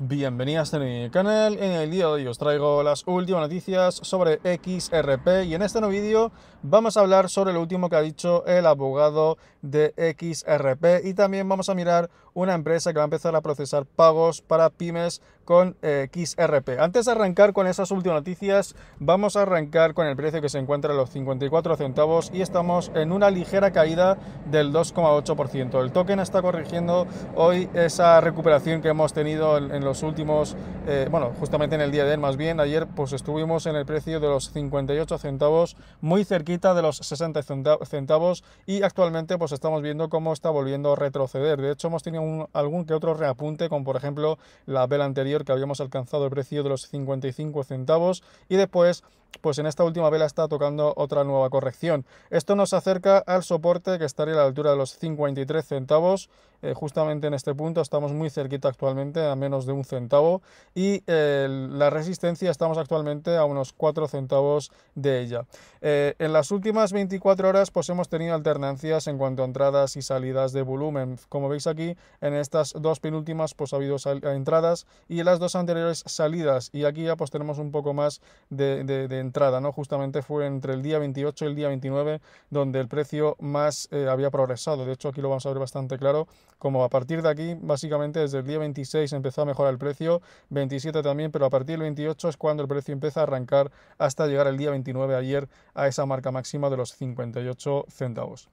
Bienvenidos a mi canal, en el día de hoy os traigo las últimas noticias sobre XRP y en este nuevo vídeo vamos a hablar sobre lo último que ha dicho el abogado de XRP y también vamos a mirar una empresa que va a empezar a procesar pagos para pymes con eh, XRP. Antes de arrancar con esas últimas noticias, vamos a arrancar con el precio que se encuentra en los 54 centavos y estamos en una ligera caída del 2,8%. El token está corrigiendo hoy esa recuperación que hemos tenido en, los últimos, eh, bueno, justamente en el día de hoy más bien, ayer pues estuvimos en el precio de los 58 centavos, muy cerquita de los 60 centavos y actualmente pues estamos viendo cómo está volviendo a retroceder. De hecho, hemos tenido algún que otro reapunte, como por ejemplo la vela anterior que habíamos alcanzado el precio de los 55 centavos y después pues en esta última vela está tocando otra nueva corrección. Esto nos acerca al soporte que estaría a la altura de los 53 centavos. Eh, justamente en este punto estamos muy cerquita actualmente, a menos de un centavo. Y la resistencia estamos actualmente a unos 4 centavos de ella. Eh, en las últimas 24 horas pues hemos tenido alternancias en cuanto a entradas y salidas de volumen. Como veis aquí, en estas dos penúltimas pues ha habido entradas y en las dos anteriores salidas. Y aquí ya pues tenemos un poco más de entrada, ¿no? Justamente fue entre el día 28 y el día 29 donde el precio más eh, había progresado. De hecho, aquí lo vamos a ver bastante claro, como a partir de aquí, básicamente desde el día 26 empezó a mejorar el precio, 27 también, pero a partir del 28 es cuando el precio empieza a arrancar hasta llegar el día 29 ayer a esa marca máxima de los 58 centavos.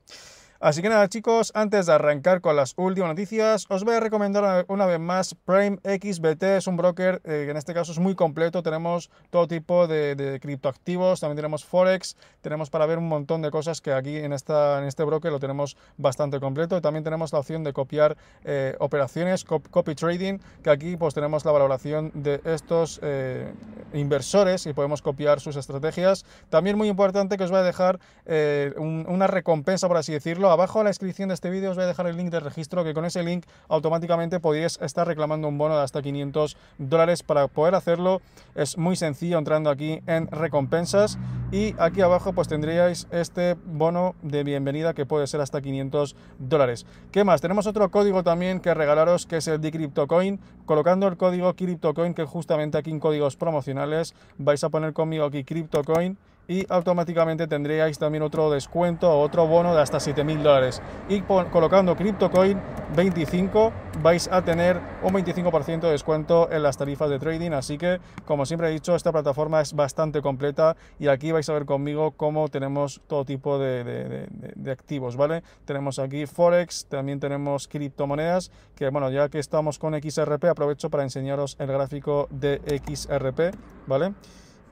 Así que nada chicos, antes de arrancar con las últimas noticias, os voy a recomendar una vez más Prime XBT, es un broker eh, que en este caso es muy completo, tenemos todo tipo de, criptoactivos, también tenemos Forex, tenemos para ver un montón de cosas que aquí en, esta, en este broker lo tenemos bastante completo, también tenemos la opción de copiar eh, operaciones, copy trading, que aquí pues tenemos la valoración de estos... Eh, inversores y podemos copiar sus estrategias. También muy importante que os voy a dejar eh, una recompensa, por así decirlo. Abajo en la descripción de este vídeo os voy a dejar el link de registro, que con ese link automáticamente podéis estar reclamando un bono de hasta 500 dólares para poder hacerlo. Es muy sencillo entrando aquí en recompensas y aquí abajo pues tendríais este bono de bienvenida que puede ser hasta 500 dólares. ¿Qué más? Tenemos otro código también que regalaros que es el de CryptoCoin. Colocando el código CryptoCoin que justamente aquí en códigos promocionales vais a poner conmigo aquí CryptoCoin y automáticamente tendríais también otro descuento o otro bono de hasta 7.000 dólares. Y colocando CryptoCoin 25 vais a tener un 25% de descuento en las tarifas de trading. Así que, como siempre he dicho, esta plataforma es bastante completa y aquí vais a ver conmigo cómo tenemos todo tipo de, de activos, ¿vale? Tenemos aquí Forex, también tenemos criptomonedas, que bueno, ya que estamos con XRP, aprovecho para enseñaros el gráfico de XRP, ¿vale?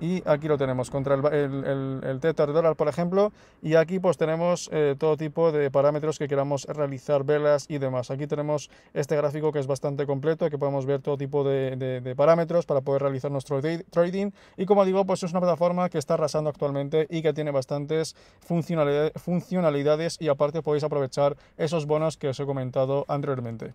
y aquí lo tenemos contra el, el, el, tether Dollar, por ejemplo y aquí pues tenemos eh, todo tipo de parámetros que queramos realizar velas y demás aquí tenemos este gráfico que es bastante completo que podemos ver todo tipo de, parámetros para poder realizar nuestro trading y como digo pues es una plataforma que está arrasando actualmente y que tiene bastantes funcionalidades y aparte podéis aprovechar esos bonos que os he comentado anteriormente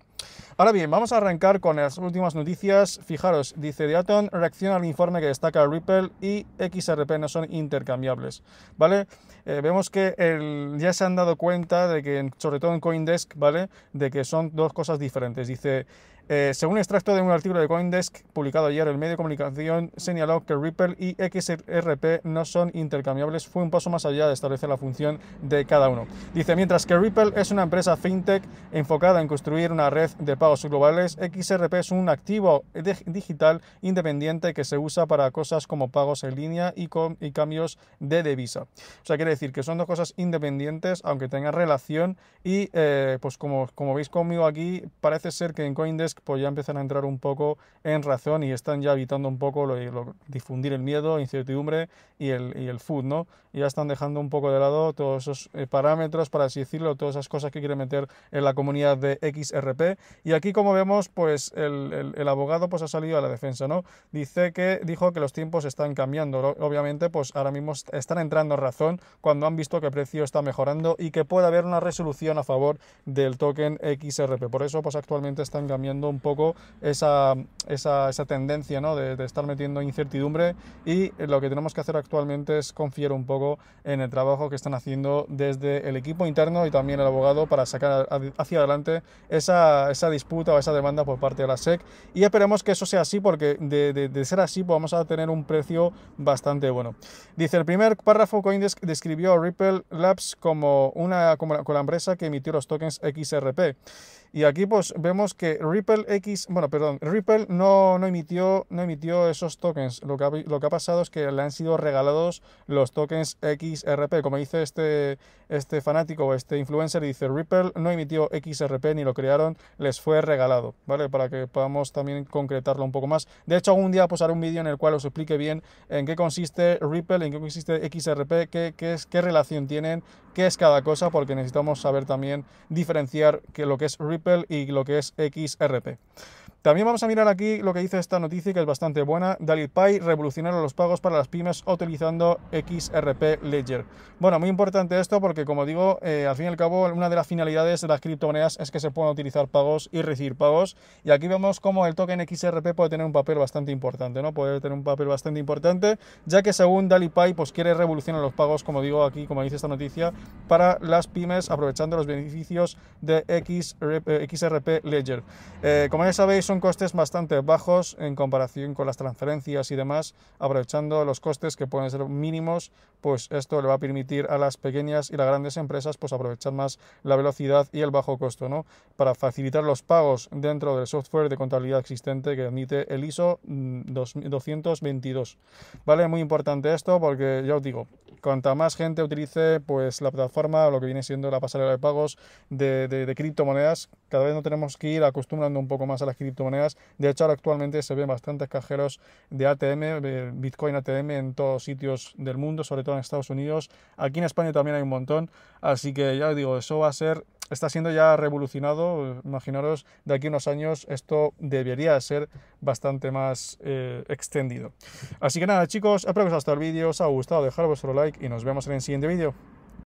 ahora bien vamos a arrancar con las últimas noticias fijaros dice Deaton, reacciona al informe que destaca Ripple y XRP no son intercambiables, ¿vale? Eh, vemos que el, ya se han dado cuenta de que, sobre todo en Coindesk, ¿vale? De que son dos cosas diferentes. Dice, eh, según extracto de un artículo de Coindesk publicado ayer, el medio de comunicación señaló que Ripple y XRP no son intercambiables. Fue un paso más allá de establecer la función de cada uno. Dice, mientras que Ripple es una empresa fintech enfocada en construir una red de pagos globales, XRP es un activo digital independiente que se usa para cosas como pagos en línea y, cambios de divisa. O sea, quiere decir que son dos cosas independientes, aunque tengan relación y, eh, pues como, como veis conmigo aquí, parece ser que en Coindesk pues ya empiezan a entrar un poco en razón y están ya evitando un poco lo, difundir el miedo, incertidumbre y el, food, ¿no? Y ya están dejando un poco de lado todos esos eh, parámetros, para así decirlo, todas esas cosas que quiere meter en la comunidad de XRP. Y aquí, como vemos, pues el, abogado pues ha salido a la defensa, ¿no? Dice que, dijo que los tiempos están cambiando. Obviamente, pues ahora mismo están entrando en razón cuando han visto que el precio está mejorando y que puede haber una resolución a favor del token XRP. Por eso, pues actualmente están cambiando un poco esa, tendencia de, estar metiendo incertidumbre y lo que tenemos que hacer actualmente es confiar un poco en el trabajo que están haciendo desde el equipo interno y también el abogado para sacar hacia adelante esa, disputa o esa demanda por parte de la SEC y esperemos que eso sea así porque de, ser así pues vamos a tener un precio bastante bueno. Dice el primer párrafo Coindesk describió a Ripple Labs como, una, como la empresa que emitió los tokens XRP. Y aquí pues vemos que Ripple X, bueno, perdón, Ripple no, no, emitió, no emitió esos tokens. Lo que, ha, lo que ha pasado es que le han sido regalados los tokens XRP. Como dice este, este fanático o este influencer, dice Ripple no emitió XRP ni lo crearon, les fue regalado, ¿vale? Para que podamos también concretarlo un poco más. De hecho, algún día pues haré un vídeo en el cual os explique bien en qué consiste Ripple, en qué consiste XRP, qué, es, qué relación tienen qué es cada cosa, porque necesitamos saber también diferenciar que lo que es Ripple y lo que es XRP. También vamos a mirar aquí lo que dice esta noticia que es bastante buena. DalitPay revolucionaron los pagos para las pymes utilizando XRP Ledger. Bueno, muy importante esto porque como digo, eh, al fin y al cabo una de las finalidades de las criptomonedas es que se puedan utilizar pagos y recibir pagos. Y aquí vemos cómo el token XRP puede tener un papel bastante importante, ¿no? Puede tener un papel bastante importante, ya que según DalitPay pues quiere revolucionar los pagos, como digo aquí, como dice esta noticia, para las pymes aprovechando los beneficios de XRP, eh, XRP Ledger. Eh, como ya sabéis, son costes bastante bajos en comparación con las transferencias y demás, aprovechando los costes que pueden ser mínimos, pues esto le va a permitir a las pequeñas y las grandes empresas pues aprovechar más la velocidad y el bajo costo, ¿no? Para facilitar los pagos dentro del software de contabilidad existente que admite el ISO 222. Mm, ¿Vale? Muy importante esto porque ya os digo, cuanta más gente utilice pues la plataforma lo que viene siendo la pasarela de pagos de, criptomonedas, cada vez no tenemos que ir acostumbrando un poco más a las criptomonedas. De hecho, ahora actualmente se ven bastantes cajeros de ATM, Bitcoin ATM en todos sitios del mundo, sobre todo en Estados Unidos. Aquí en España también hay un montón, así que ya os digo, eso va a ser está siendo ya revolucionado. Imaginaros, de aquí a unos años esto debería ser bastante más eh, extendido. Así que nada, chicos, espero que os haya gustado el vídeo, os ha gustado, dejar vuestro like y nos vemos en el siguiente vídeo.